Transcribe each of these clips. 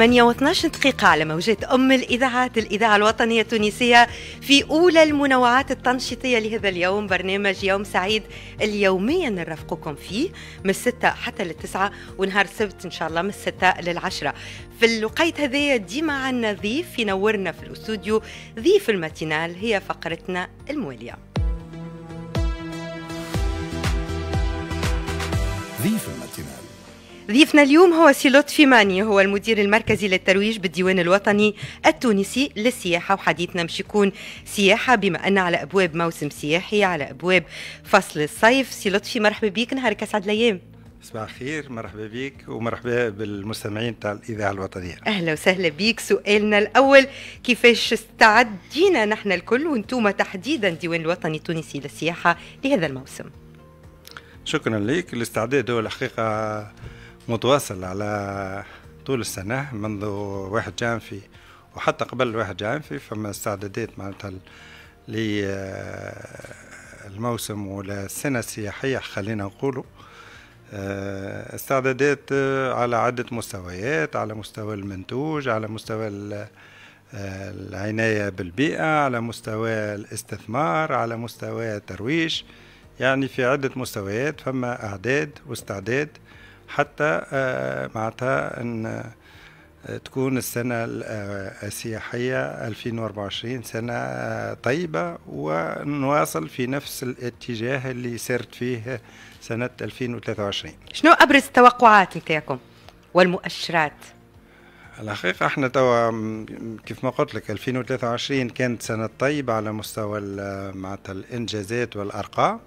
8 و12 دقيقة على موجات أم الإذاعات الإذاعة الوطنية التونسية في أولى المنوعات التنشيطية لهذا اليوم برنامج يوم سعيد اليوميا نرافقكم فيه من الستة حتى للتسعة ونهار السبت إن شاء الله من الستة للعشرة في الوقيت هذايا ديما عنا ضيف ينورنا في الاستوديو ضيف الماتينال هي فقرتنا الموالية ضيف ضيفنا اليوم هو سي لطفي ماني هو المدير المركزي للترويج بالديوان الوطني التونسي للسياحة وحديثنا مش يكون سياحة بما أن على أبواب موسم سياحي على أبواب فصل الصيف سي لطفي مرحبا بك نهارك أسعد الأيام صباح الخير مرحبا بك ومرحبا بالمستمعين تاع الاذاعه الوطنيه اهلا وسهلا بك سؤالنا الاول كيفاش استعدينا نحن الكل وانتم تحديدا الديوان الوطني التونسي للسياحه لهذا الموسم شكرا لك الاستعداد هو الحقيقه متواصل على طول السنة منذ واحد جانفي وحتى قبل واحد جانفي فما استعدادات معناتها للموسم ولا السنة السياحية خلينا نقولوا آه، استعدادات على عدة مستويات على مستوى المنتوج على مستوى آه، العناية بالبيئة على مستوى الاستثمار على مستوى الترويج يعني في عدة مستويات فما أعداد واستعداد حتى آه، معناتها أن آه، تكون السنة آه، السياحية 2024 سنة طيبة ونواصل في نفس الاتجاه اللي سرت فيه سنة 2023 شنو أبرز توقعاتك ياكم والمؤشرات؟ الحقيقة احنا توا كيف ما قلت لك 2023 كانت سنة طيبة على مستوى معناتها الإنجازات والأرقام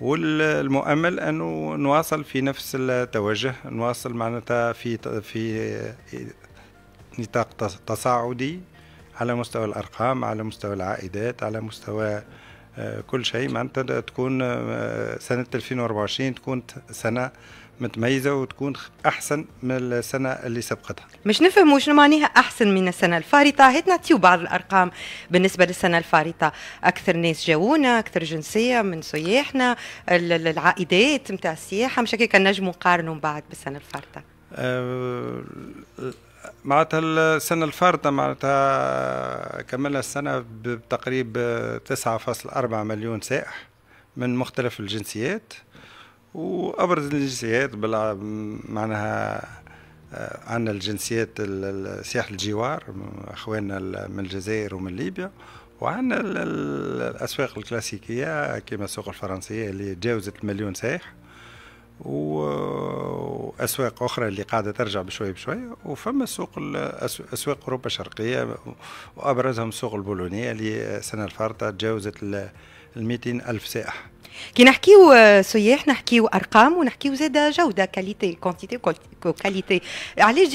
والمؤمل أنه نواصل في نفس التوجه نواصل معناتها في في نطاق تصاعدي على مستوى الأرقام على مستوى العائدات على مستوى آه، كل شيء معناتها تكون آه، سنة 2024 تكون سنة متميزه وتكون احسن من السنه اللي سبقتها. مش نفهموا شنو معناها احسن من السنه الفارطه، هات نعطيو بعض الارقام بالنسبه للسنه الفارطه، اكثر ناس جاونا، اكثر جنسيه من سياحنا، العائدات نتاع السياحه، مش هكاك نجموا نقارنوا من بعد بالسنه الفارطه. أه معناتها السنة الفارطة معناتها كملنا السنة بتقريب 9.4 مليون سائح من مختلف الجنسيات وابرز الجنسيات بلا معناها آه، عندنا الجنسيات السياح الجوار اخواننا من الجزائر ومن ليبيا وعندنا الاسواق الكلاسيكيه كما السوق الفرنسيه اللي تجاوزت المليون سائح واسواق اخرى اللي قاعده ترجع بشويه بشويه وفما السوق اسواق اوروبا الشرقيه وابرزهم السوق البولونيه اللي السنه الفارطه تجاوزت ال 200 الف سائح كي نحكيو آه، سياح نحكيو ارقام ونحكيو زاده جوده كاليتي كونتيتي كاليتي علاش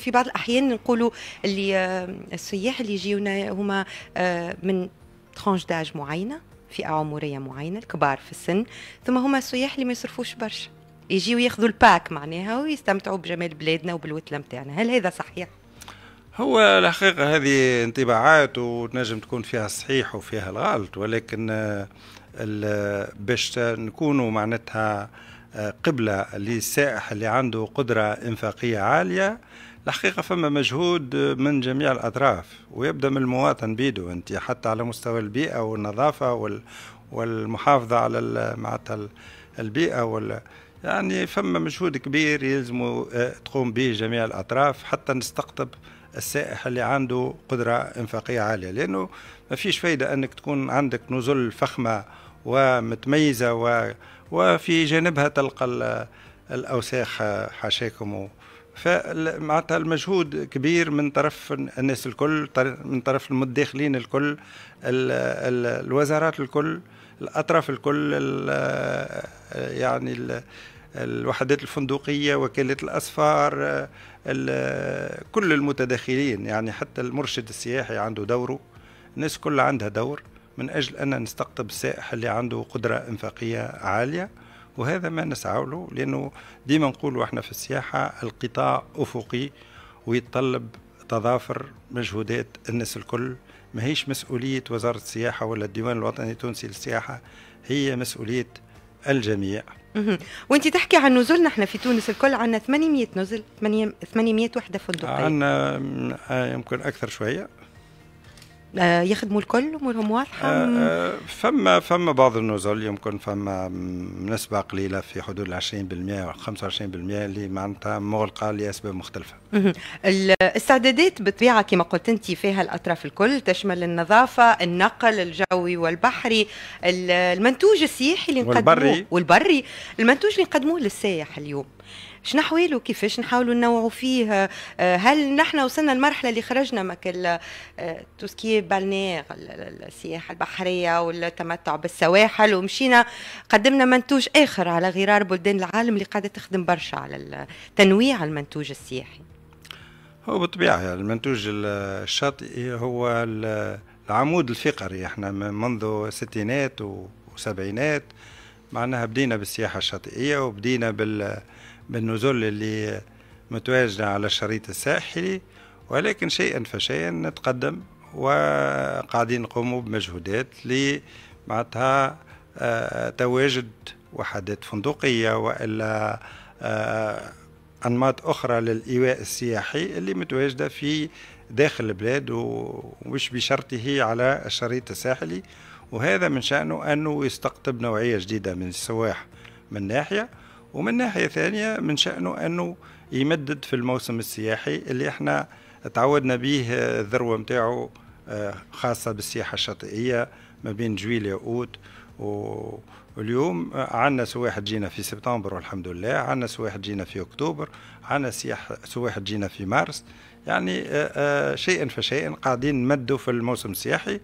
في بعض الاحيان نقولوا اللي آه، السياح اللي يجيونا هما آه، من ترونج داج معينه فئه عمريه معينه الكبار في السن ثم هما السياح اللي ما يصرفوش برشا يجيو ياخذوا الباك معناها ويستمتعوا بجمال بلادنا وبالوتله نتاعنا هل هذا صحيح هو الحقيقة هذه انطباعات وتنجم تكون فيها الصحيح وفيها الغلط ولكن باش نكونوا معناتها آه، قبلة للسائح اللي عنده قدرة إنفاقية عالية الحقيقة فما مجهود آه، من جميع الأطراف ويبدأ من المواطن بيدو أنت حتى على مستوى البيئة والنظافة والمحافظة على معناتها البيئة وال يعني فما مجهود كبير يلزم آه، تقوم به جميع الأطراف حتى نستقطب السائح اللي عنده قدرة إنفاقية عالية لأنه ما فيش فايدة أنك تكون عندك نزل فخمة ومتميزة و... وفي جانبها تلقى الأوساخ حاشاكم فمعناتها المجهود كبير من طرف الناس الكل من طرف المتداخلين الكل الوزارات الكل الأطراف الكل يعني ال... الوحدات الفندقية وكالة الأسفار آه، كل المتداخلين يعني حتى المرشد السياحي عنده دوره الناس كلها عندها دور من أجل أن نستقطب السائح اللي عنده قدرة إنفاقية عالية وهذا ما نسعى له لأنه ديما نقولوا احنا في السياحة القطاع أفقي ويتطلب تضافر مجهودات الناس الكل ما هيش مسؤولية وزارة السياحة ولا الديوان الوطني التونسي للسياحة هي مسؤولية الجميع وانت تحكي عن نزول نحن في تونس الكل عندنا 800 نزل 800 وحده فندقيه عندنا آه، يمكن اكثر شويه آه، يخدموا الكل امورهم واضحه آه، آه، فما فما بعض النزل يمكن فما نسبه قليله في حدود 20% و 25% اللي معناتها مغلقه لاسباب مختلفه. الاستعدادات بالطبيعه كما قلت انت فيها الاطراف الكل تشمل النظافه، النقل الجوي والبحري، المنتوج السياحي اللي نقدموه والبري والبري المنتوج اللي نقدموه للسائح اليوم. شنحويله كيفاش نحاولوا ننوعوا فيه آه، آه، هل نحن وصلنا لمرحله اللي خرجنا كل آه، توسكي بالنير السياحه البحريه والتمتع بالسواحل ومشينا قدمنا منتوج اخر على غرار بلدان العالم اللي قاعده تخدم برشا على تنويع المنتوج السياحي هو بالطبيعه يعني المنتوج الشاطئي هو العمود الفقري احنا منذ الستينات وسبعينات معناها بدينا بالسياحه الشاطئيه وبدينا بال بالنزول اللي متواجدة على الشريط الساحلي ولكن شيئا فشيئا نتقدم وقاعدين نقوموا بمجهودات لمعتها معناتها آه، تواجد وحدات فندقية وإلا آه، أنماط أخرى للإيواء السياحي اللي متواجدة في داخل البلاد ومش بشرطه على الشريط الساحلي وهذا من شأنه أنه يستقطب نوعية جديدة من السواح من ناحية ومن ناحية ثانية من شأنه أنه يمدد في الموسم السياحي اللي احنا تعودنا به الذروة متاعه آه، خاصة بالسياحة الشاطئية ما بين جويلية وأوت واليوم عندنا سواح جينا في سبتمبر والحمد لله عندنا سواح جينا في أكتوبر عندنا سواح جينا في مارس يعني آه، آه، شيئا فشيئا قاعدين نمدوا في الموسم السياحي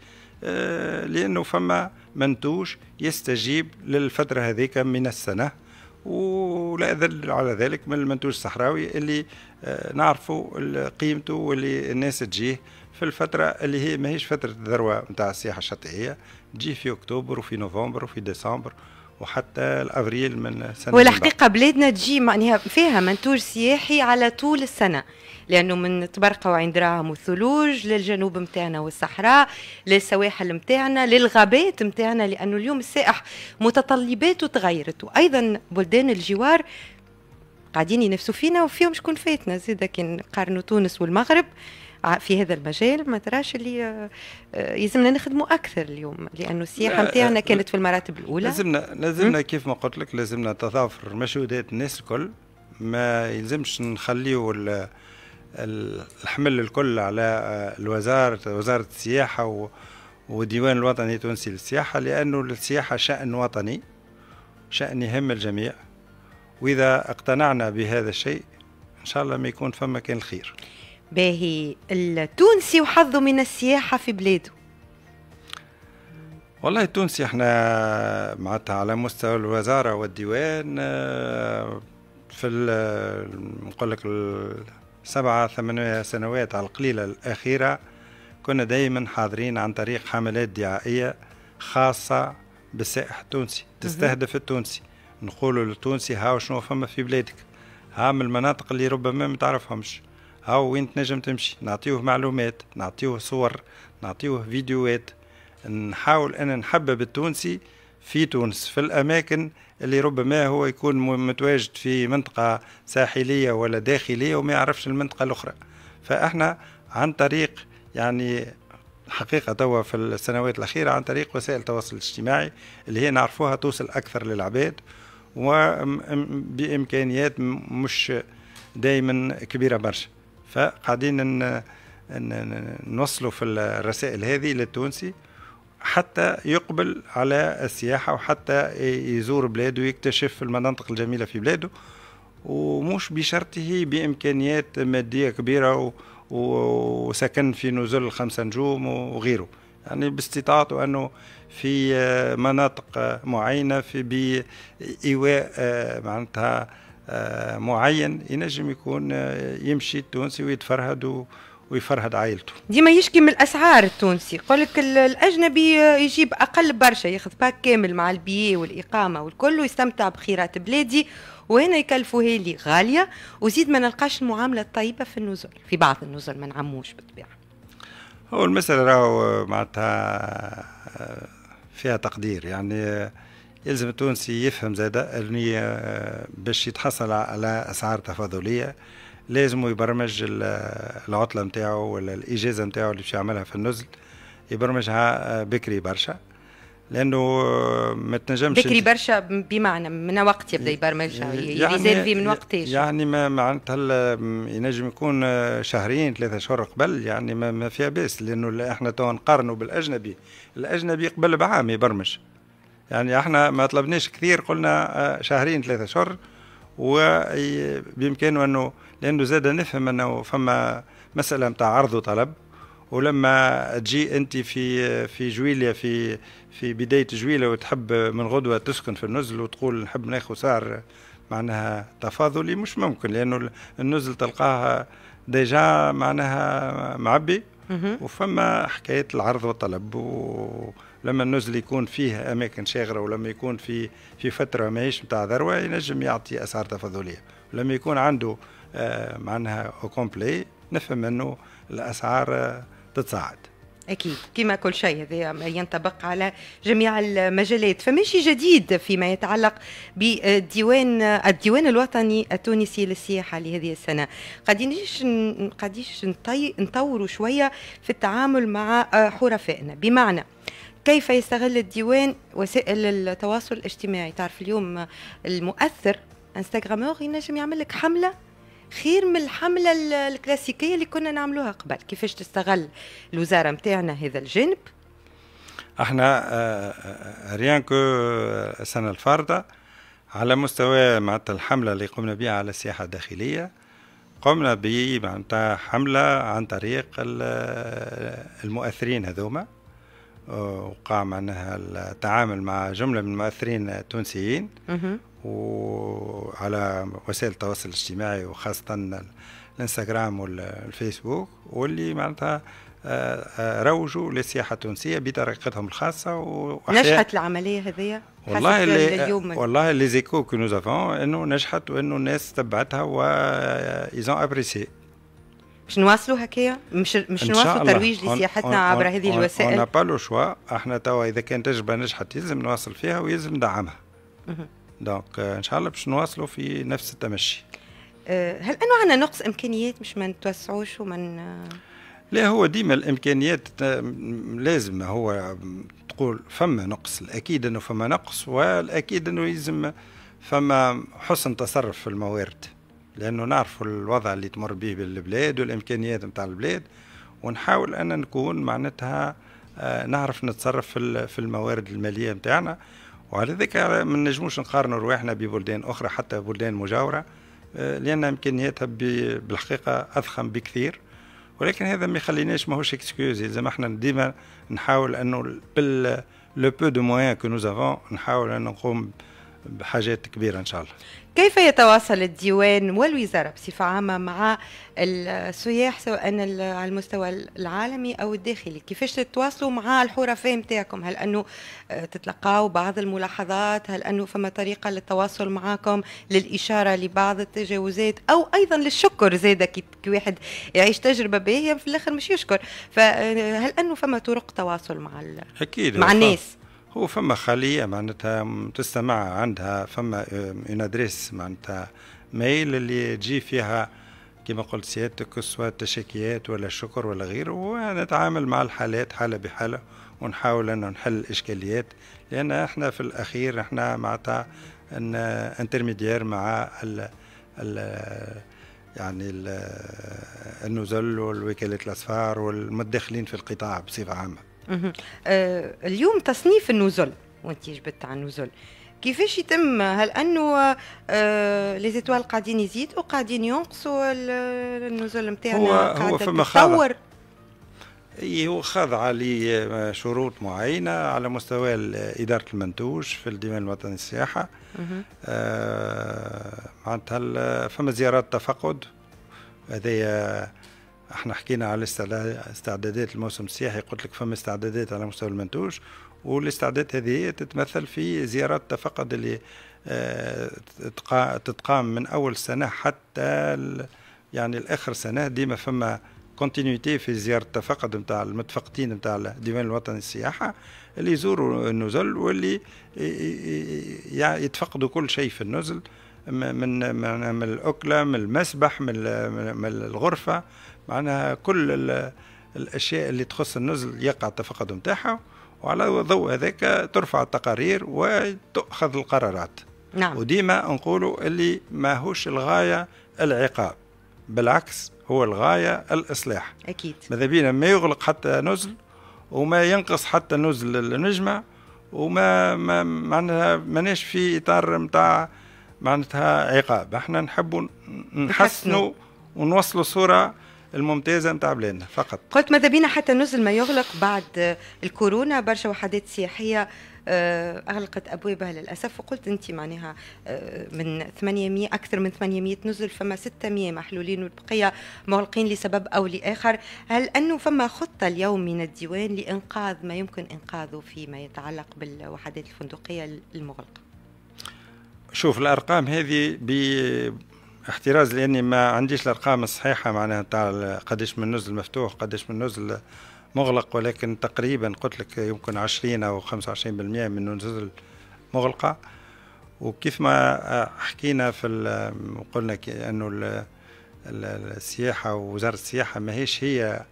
لأنه فما منتوج يستجيب للفترة هذيك من السنة ولا يدل على ذلك من المنتوج الصحراوي اللي آه، نعرفوا قيمته واللي الناس تجيه في الفترة اللي هي ماهيش فترة الذروة نتاع السياحة الشاطئية تجي في أكتوبر وفي نوفمبر وفي ديسمبر وحتى الافريل من سنة والحقيقة بلادنا تجي معناها فيها منتوج سياحي على طول السنة لأنه من تبرقة وعين راهم والثلوج للجنوب متاعنا والصحراء للسواحل متاعنا للغابات متاعنا لأنه اليوم السائح متطلباته تغيرت وأيضا بلدان الجوار قاعدين ينافسوا فينا وفيهم شكون فاتنا زيدا كان قارنوا تونس والمغرب في هذا المجال ما تراش اللي آه، آه، يلزمنا نخدموا اكثر اليوم لانه السياحه نتاعنا آه، كانت في المراتب الاولى لازمنا لازمنا كيف ما قلت لك لازمنا تضافر مشهودات الناس الكل ما يلزمش نخليو الحمل الكل على الوزارة وزارة السياحة والديوان الوطني التونسي للسياحة لأنه السياحة شأن وطني شأن يهم الجميع وإذا اقتنعنا بهذا الشيء إن شاء الله ما يكون فما كان الخير باهي التونسي وحظه من السياحة في بلاده والله التونسي احنا معناتها على مستوى الوزارة والديوان آه، في آه، نقول لك السبعة ثمانية سنوات على القليلة الأخيرة كنا دايما حاضرين عن طريق حملات دعائية خاصة بالسائح التونسي تستهدف التونسي نقولوا للتونسي هاو شنو فما في بلادك هام المناطق اللي ربما ما تعرفهمش هاو وين تنجم تمشي نعطيوه معلومات نعطيوه صور نعطيوه فيديوهات نحاول أن نحبب التونسي في تونس في الأماكن اللي ربما هو يكون متواجد في منطقة ساحلية ولا داخلية وما يعرفش المنطقة الأخرى فإحنا عن طريق يعني حقيقة توا في السنوات الأخيرة عن طريق وسائل التواصل الاجتماعي اللي هي نعرفوها توصل أكثر للعباد وبإمكانيات مش دائما كبيرة برشا فقاعدين نوصلوا في الرسائل هذه للتونسي حتى يقبل على السياحة وحتى يزور بلاده ويكتشف المناطق الجميلة في بلاده ومش بشرطه بإمكانيات مادية كبيرة وسكن في نزل الخمسة نجوم وغيره يعني باستطاعته أنه في مناطق معينة في بإيواء آه، معناتها آه، معين ينجم يكون آه، يمشي التونسي ويتفرهد ويفرهد عائلته ديما يشكي من الاسعار التونسي يقول لك الاجنبي آه، يجيب اقل برشا ياخذ باك كامل مع البي والاقامه والكل ويستمتع بخيرات بلادي وهنا يكلفوها لي غاليه وزيد ما نلقاش المعامله الطيبه في النزل في بعض النزل ما نعموش بالطبيعه هو المساله راهو معناتها فيها تقدير يعني يلزم التونسي يفهم زادا أنه آه، باش يتحصل على أسعار تفاضلية لازم يبرمج العطلة نتاعو ولا الإجازة نتاعو اللي باش يعملها في النزل يبرمجها آه، بكري برشا لانه آه، ما تنجمش بكري برشا بمعنى من وقت يبدا يبرمجها يعني من وقت يعني ما معناتها ينجم يكون شهرين ثلاثة شهور قبل يعني ما, ما فيها باس لانه احنا تو نقارنوا بالاجنبي الاجنبي قبل بعام يبرمج يعني احنا ما طلبناش كثير قلنا آه، شهرين ثلاثة اشهر وبامكانه انه لانه زاد نفهم انه فما مساله نتاع عرض وطلب ولما تجي انت في في جويليا في في بدايه جويليا وتحب من غدوه تسكن في النزل وتقول نحب ناخذ سعر معناها تفاضلي مش ممكن لانه النزل تلقاها ديجا معناها معبي وفما حكايه العرض والطلب و لما النزل يكون فيه اماكن شاغره ولما يكون في في فتره ماهيش نتاع ذروه ينجم يعطي اسعار تفاضليه ولما يكون عنده آه، معناها معناها كومبلي نفهم انه الاسعار تتصاعد اكيد كما كل شيء هذا ينطبق على جميع المجالات فماشي جديد فيما يتعلق بالديوان الديوان الوطني التونسي للسياحه لهذه السنه قديش قديش نطوروا شويه في التعامل مع آه، حرفائنا بمعنى كيف يستغل الديوان وسائل التواصل الاجتماعي تعرف اليوم المؤثر انستغرامور ينجم يعمل لك حمله خير من الحمله الكلاسيكيه اللي كنا نعملوها قبل كيفاش تستغل الوزاره نتاعنا هذا الجانب احنا ريان آه، كو السنه آه، آه، الفارضه على مستوى معناتها الحمله اللي قمنا بها على السياحه الداخليه قمنا بمعناتها حمله عن طريق المؤثرين هذوما وقع معناها التعامل مع جمله من المؤثرين التونسيين وعلى وسائل التواصل الاجتماعي وخاصه الانستغرام والفيسبوك واللي معناتها آه، آه، روجوا للسياحه التونسيه بطريقتهم الخاصه نجحت العمليه هذه والله اللي والله اللي زيكو كو انه نجحت وانه الناس تبعتها و ابريسي آه، مش نواصلوا هكايا مش مش نواصلوا ترويج لسياحتنا عبر هذه الوسائل احنا با لو شوا احنا توا اذا كانت تجربه نجحت يلزم نواصل فيها ويلزم ندعمها دونك ان شاء الله باش نواصلوا في نفس التمشي أه، هل انه عندنا نقص امكانيات مش ما نتوسعوش وما لا هو ديما الامكانيات لازم هو تقول فما نقص الاكيد انه فما نقص والاكيد انه يلزم فما حسن تصرف في الموارد لانه نعرفوا الوضع اللي تمر به بالبلاد والامكانيات نتاع البلاد ونحاول ان نكون معناتها آه، نعرف نتصرف في الموارد الماليه نتاعنا وعلى ذلك ما نجموش نقارنوا رواحنا ببلدان اخرى حتى بلدان مجاوره آه، لان امكانياتها بالحقيقه اضخم بكثير ولكن هذا ما يخليناش ماهوش اكسكيوز يلزم احنا ديما نحاول انه بال لو بو دو موان كو نو افون نحاول ان نقوم بحاجات كبيرة إن شاء الله كيف يتواصل الديوان والوزارة بصفة عامة مع السياح سواء على المستوى العالمي أو الداخلي كيفاش تتواصلوا مع الحرفاء متاعكم هل أنه آه، تتلقاوا بعض الملاحظات هل أنه فما طريقة للتواصل معكم للإشارة لبعض التجاوزات أو أيضا للشكر زادة كي واحد يعيش تجربة باهية في الآخر مش يشكر فهل آه، أنه فما طرق تواصل مع أكيد مع الناس هو فما خلية معناتها تستمع عندها فما اون آه، ادريس معناتها ميل اللي تجي فيها كما قلت سيادتك سواء التشكيات ولا الشكر ولا غيره ونتعامل مع الحالات حالة بحالة ونحاول أن نحل الإشكاليات لأن احنا في الأخير احنا معناتها ان انترميديير مع ال ال يعني ال النزل والوكالة الأسفار والمتداخلين في القطاع بصفة عامة آه، اليوم تصنيف النزل وانت جبت عن النزل كيفاش يتم هل انه لي آه، زيتوال قاعدين يزيدوا قاعدين ينقصوا النزل نتاعنا هو هو فما خاضع اي هو خاضع لشروط معينه على مستوى اداره المنتوج في الديوان الوطني للسياحه آه معناتها فما زيارات تفقد هذايا احنا حكينا على استعدادات الموسم السياحي قلت لك فما استعدادات على مستوى المنتوج والاستعدادات هذه تتمثل في زيارات تفقد اللي آه، تتقام من اول سنه حتى يعني الاخر سنه ديما فما كونتينيتي في زيارة التفقد نتاع المتفقدين نتاع الديوان الوطني للسياحة اللي يزوروا النزل واللي يتفقدوا كل شيء في النزل من من من الأكلة من المسبح من من الغرفة معناها كل الأشياء اللي تخص النزل يقع التفقد نتاعها وعلى ضوء هذاك ترفع التقارير وتؤخذ القرارات نعم. وديما نقولوا اللي ماهوش الغاية العقاب بالعكس هو الغاية الإصلاح أكيد ماذا بينا ما يغلق حتى نزل وما ينقص حتى نزل النجمة وما ما معناها ماناش في إطار نتاع معناتها عقاب احنا نحبوا نحسنوا ونوصلوا صورة الممتازه نتاع بلادنا فقط قلت ماذا بينا حتى نزل ما يغلق بعد الكورونا برشا وحدات سياحيه آه، اغلقت ابوابها للاسف وقلت انت معناها آه، من 800 اكثر من 800 نزل فما 600 محلولين والبقيه مغلقين لسبب او لاخر هل انه فما خطه اليوم من الديوان لانقاذ ما يمكن انقاذه فيما يتعلق بالوحدات الفندقيه المغلقه شوف الارقام هذه احتراز لاني ما عنديش الارقام الصحيحه معناها تاع قداش من نزل مفتوح قداش من نزل مغلق ولكن تقريبا قلت لك يمكن 20 او 25% من النزل مغلقه وكيف ما حكينا في قلنا انه السياحه ووزاره السياحه ماهيش هي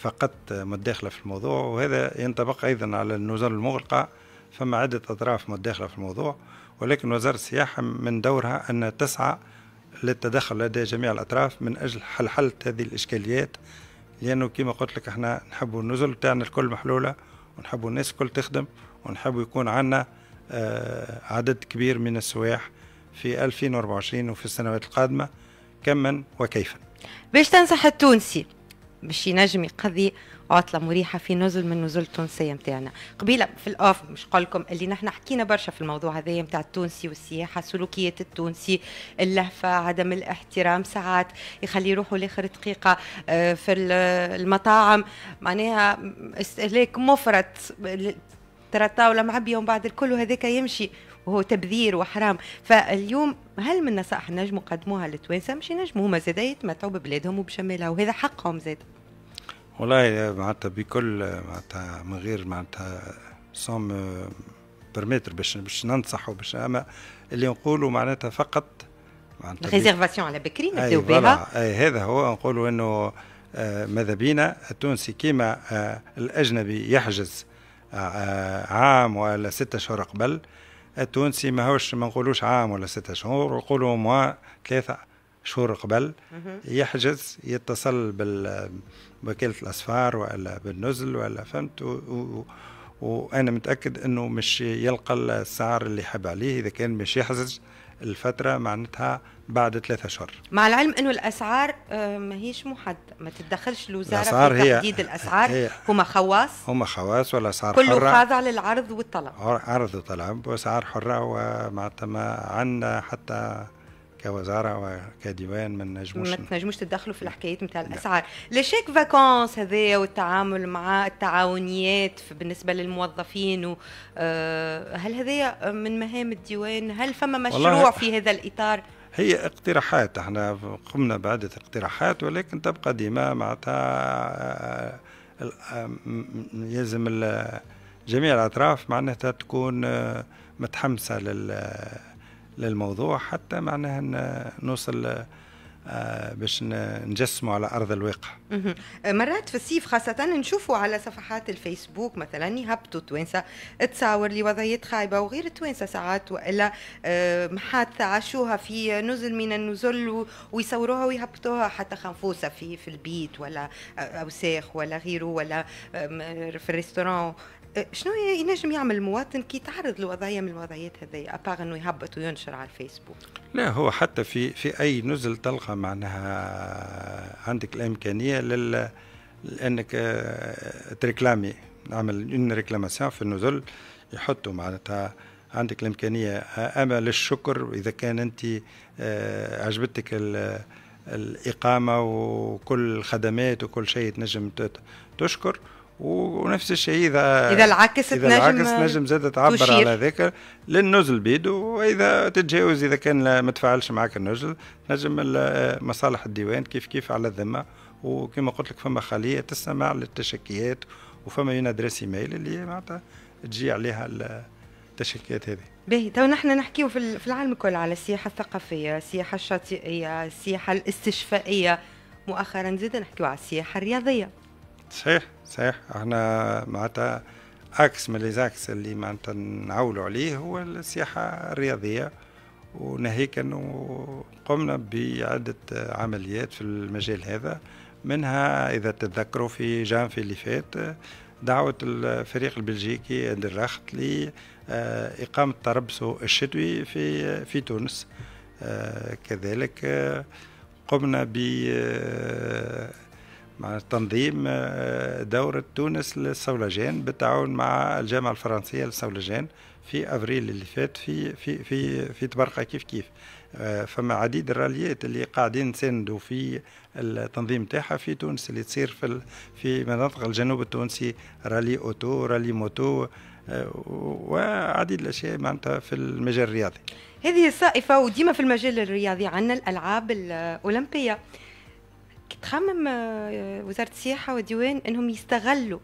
فقط متداخله في الموضوع وهذا ينطبق ايضا على النزل المغلقه فما عده اطراف متداخله في الموضوع ولكن وزاره السياحه من دورها ان تسعى للتدخل لدى جميع الأطراف من أجل حل حل هذه الإشكاليات لأنه كما قلت لك احنا نحبوا النزل تاعنا الكل محلولة ونحبوا الناس الكل تخدم ونحبوا يكون عندنا آه، عدد كبير من السواح في 2024 وفي السنوات القادمة كما وكيفا باش تنصح التونسي باش ينجم يقضي عطله مريحه في نزل من نزول التونسيه نتاعنا قبيله في الاوف مش قولكم اللي نحن حكينا برشا في الموضوع هذا نتاع التونسي والسياحه سلوكيات التونسي اللهفه عدم الاحترام ساعات يخلي يروحوا لاخر دقيقه آه، في المطاعم معناها استهلاك مفرط ترى الطاوله معبيه ومن بعد الكل هذاك يمشي وهو تبذير وحرام فاليوم هل من نصائح نجموا قدموها للتوانسه مش ينجموا هما زادا يتمتعوا ببلادهم وبشمالها وهذا حقهم زاد والله معناتها بكل معناتها من غير معناتها سون برمتر euh, باش باش ننصح باش اما اللي نقولوا معناتها فقط معناتها ريزرفاسيون على بكري نبداو بها اي هذا هو نقولوا انه آه، ماذا بينا التونسي كيما آه، الاجنبي يحجز آه، عام ولا ستة شهور قبل التونسي ماهوش ما نقولوش عام ولا ستة شهور نقولوا موا ثلاثة شهور قبل يحجز يتصل بوكالة الأسفار ولا بالنزل ولا فهمت وأنا متأكد أنه مش يلقى السعر اللي يحب عليه إذا كان مش يحجز الفترة معناتها بعد ثلاثة أشهر مع العلم أنه الأسعار ماهيش محددة ما تتدخلش الوزارة في تحديد الأسعار هي هما خواص هما خواص أسعار كله حرة كله خاضع للعرض والطلب عرض وطلب وأسعار حرة ومعناتها ما عندنا حتى كوزاره وكديوان ما نجموش ما تنجموش تدخلوا في الحكايات نتاع نعم. الاسعار لشيك فاكونس هذايا والتعامل مع التعاونيات بالنسبه للموظفين و آه، هل هذايا من مهام الديوان هل فما مشروع في هذا الاطار هي اقتراحات احنا قمنا بعدة اقتراحات ولكن تبقى ديما معناتها آه، آه، يلزم جميع الاطراف معناتها تكون متحمسه لل للموضوع حتى معناها نوصل آه، باش نجسموا على ارض الواقع آه، مرات في الصيف خاصه نشوفوا على صفحات الفيسبوك مثلا يهبطوا توانسه تصاور لوضعيات خايبه وغير التوانسه ساعات والا آه، محادثه عاشوها في نزل من النزل ويصوروها ويهبطوها حتى خنفوسه في في البيت ولا اوساخ ولا غيره ولا في الريستوران شنو ينجم يعمل المواطن كي يتعرض لوضعيه من الوضعيات هذيا ابار انه يهبط وينشر على الفيسبوك لا هو حتى في في اي نزل تلقى معناها عندك الامكانيه لل لانك آه، تريكلامي نعمل اون ريكلاماسيون في النزل يحطوا معناتها عندك الامكانيه آه، اما للشكر اذا كان انت آه، عجبتك الاقامه وكل الخدمات وكل شيء تنجم تشكر ونفس الشيء اذا اذا العكس إذا نجم العكس نجم زاد تعبر على ذاك للنزل بيد واذا تتجاوز اذا كان ما تفعلش معك النزل نجم مصالح الديوان كيف كيف على الذمه وكما قلت لك فما خليه تستمع للتشكيات وفما اون ادريس ايميل اللي معناتها تجي عليها التشكيات هذه باهي تو نحن نحكيو في العالم الكل على السياحه الثقافيه، السياحه الشاطئيه، السياحه الاستشفائيه، مؤخرا زيد نحكيو على السياحه الرياضيه. صحيح صحيح احنا معناتها اكس من ليزاكس اللي معناتها نعولوا عليه هو السياحه الرياضيه وناهيك انه قمنا بعده عمليات في المجال هذا منها اذا تتذكروا في جانفي اللي فات دعوه الفريق البلجيكي الرخت لاقامه آه، طربسو الشتوي في في تونس آه، كذلك آه، قمنا ب مع تنظيم آه، دورة تونس للصولجان بالتعاون مع الجامعة الفرنسية للصولجان في أفريل اللي فات في في في في تبرقة كيف كيف آه، فما عديد الراليات اللي قاعدين نساندوا في التنظيم تاعها في تونس اللي تصير في في مناطق الجنوب التونسي رالي اوتو رالي موتو آه، وعديد الاشياء معناتها في المجال الرياضي. هذه السائفه وديما في المجال الرياضي عندنا الالعاب الاولمبيه. تخمم آه، وزاره السياحه والديوان انهم يستغلوا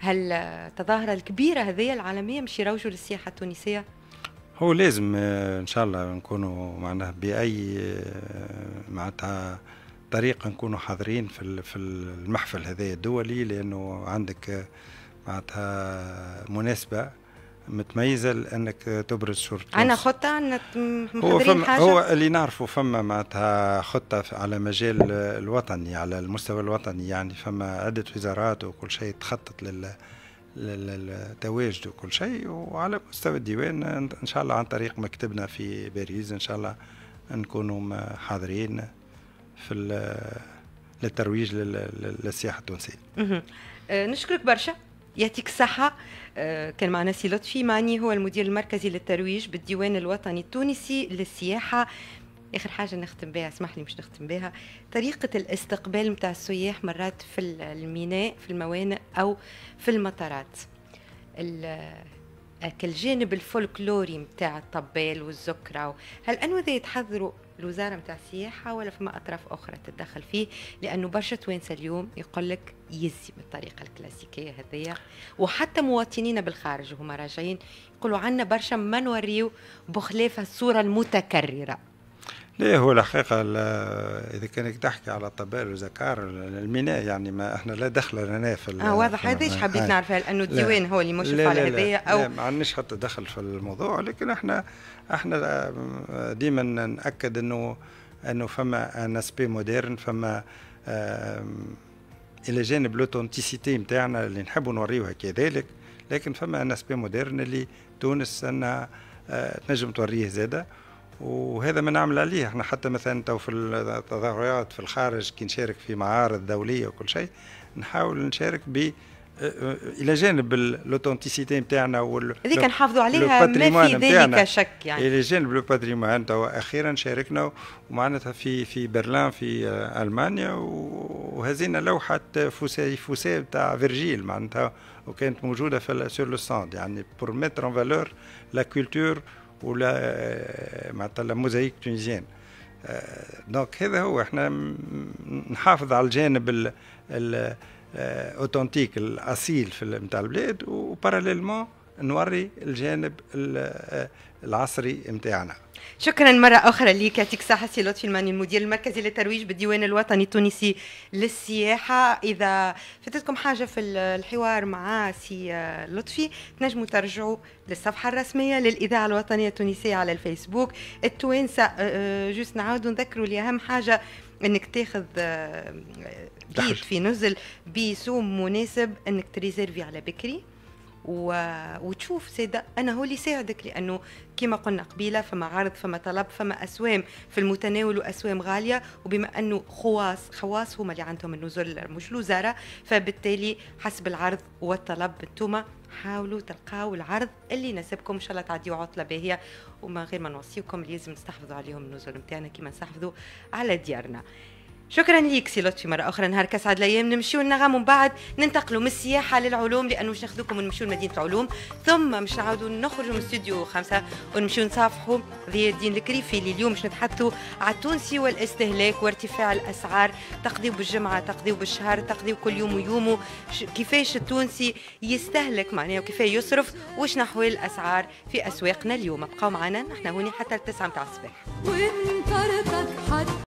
هالتظاهره الكبيره هذه العالميه باش يروجوا للسياحه التونسيه هو لازم آه، ان شاء الله نكونوا معناها باي آه، معناتها طريقه نكونوا حاضرين في في المحفل هذا الدولي لانه عندك معناتها مناسبه متميزه لانك تبرز شرطه انا خطه عندنا هو فم حاجة. هو اللي نعرفه فما معناتها خطه على مجال الوطني على المستوى الوطني يعني فما عده وزارات وكل شيء تخطط لل للتواجد وكل شيء وعلى مستوى الديوان ان شاء الله عن طريق مكتبنا في باريس ان شاء الله نكونوا حاضرين في للترويج للسياحه التونسيه. آه، نشكرك برشا يعطيك الصحة آه، كان معنا سي لطفي معني هو المدير المركزي للترويج بالديوان الوطني التونسي للسياحة اخر حاجه نختم بها اسمح لي مش نختم بها طريقه الاستقبال نتاع السياح مرات في الميناء في الموانئ او في المطارات آه، الجانب الفولكلوري نتاع الطبال والزكرة هل أنو ذا يتحضروا الوزاره متاع السياحه ولا فما اطراف اخرى تتدخل فيه لانه برشا توانسه اليوم يقول لك يزي بالطريقه الكلاسيكيه هذيا وحتى مواطنينا بالخارج وهما راجعين يقولوا عنا برشا ما نوريو بخلاف الصوره المتكرره ليه هو الحقيقة إذا كانك تحكي على طبال وزكار الميناء يعني ما احنا لا دخل لنا في اه واضح هذاش حبيت آه. نعرفها لأنه الديوان هو اللي مشرف على هذايا أو لا ما عندناش حتى دخل في الموضوع لكن احنا احنا آه، ديما نأكد أنه أنه فما ان اسبي موديرن فما آه، إلى جانب لوثنتيسيتي نتاعنا اللي نحبوا نوريوها كذلك لكن فما ان اسبي موديرن اللي تونس أنها تنجم توريه زاده وهذا ما نعمل عليه احنا حتى مثلا تو في التظاهرات في الخارج كي نشارك في معارض دوليه وكل شيء نحاول نشارك ب الى جانب الاوثنتيسيتي نتاعنا وال هذيك نحافظوا عليها ما في ذلك شك يعني الى جانب لو باتريمون توا اخيرا شاركنا ومعناتها في في برلين في آه، المانيا وهزينا لوحه فوسي فوسي تاع فيرجيل معناتها وكانت موجوده في سور لو ساند يعني بور ميتر ان فالور لا كولتور ولا آه، معناتها موزايك تونيزيان آه، دونك هذا هو احنا نحافظ على الجانب الاوتنتيك آه، الاصيل في نتاع البلاد وباراليلمون نوري الجانب العصري نتاعنا شكرا مرة أخرى ليك يعطيك صحة سي لطفي الماني المدير المركزي للترويج بالديوان الوطني التونسي للسياحة إذا فاتتكم حاجة في الحوار مع سي آه، لطفي تنجموا ترجعوا للصفحة الرسمية للإذاعة الوطنية التونسية على الفيسبوك التوانسة آه، آه، جوست نعاودوا نذكروا لي أهم حاجة انك تاخذ بيت في نزل بسوم مناسب انك تريزيرفي على بكري و... وتشوف سيدة أنا هو اللي يساعدك لأنه كما قلنا قبيلة فما عرض فما طلب فما أسوام في المتناول وأسوام غالية وبما أنه خواص خواص هما اللي عندهم النزل مش الوزارة فبالتالي حسب العرض والطلب انتوما حاولوا تلقاو العرض اللي يناسبكم ان شاء الله تعديوا عطله باهيه وما غير ما نوصيكم لازم نستحفظوا عليهم النزل نتاعنا كما نستحفظوا على ديارنا شكرا ليك سي لطفي مرة أخرى نهار كسعد الأيام نمشيو النغم ومن بعد ننتقلوا من السياحة للعلوم لأنه باش ناخذكم ونمشيو لمدينة العلوم ثم باش نعاودوا نخرجوا من استوديو خمسة ونمشيو نصافحوا ضياء الدين الكريفي اللي اليوم باش نتحدثوا على التونسي والاستهلاك وارتفاع الأسعار تقضيوا بالجمعة تقضيوا بالشهر تقضيوا كل يوم ويومه كيفاش التونسي يستهلك معناه وكيفاه يصرف وشنو أحوال الأسعار في أسواقنا اليوم بقاو معنا نحن هوني حتى التسعة متاع الصباح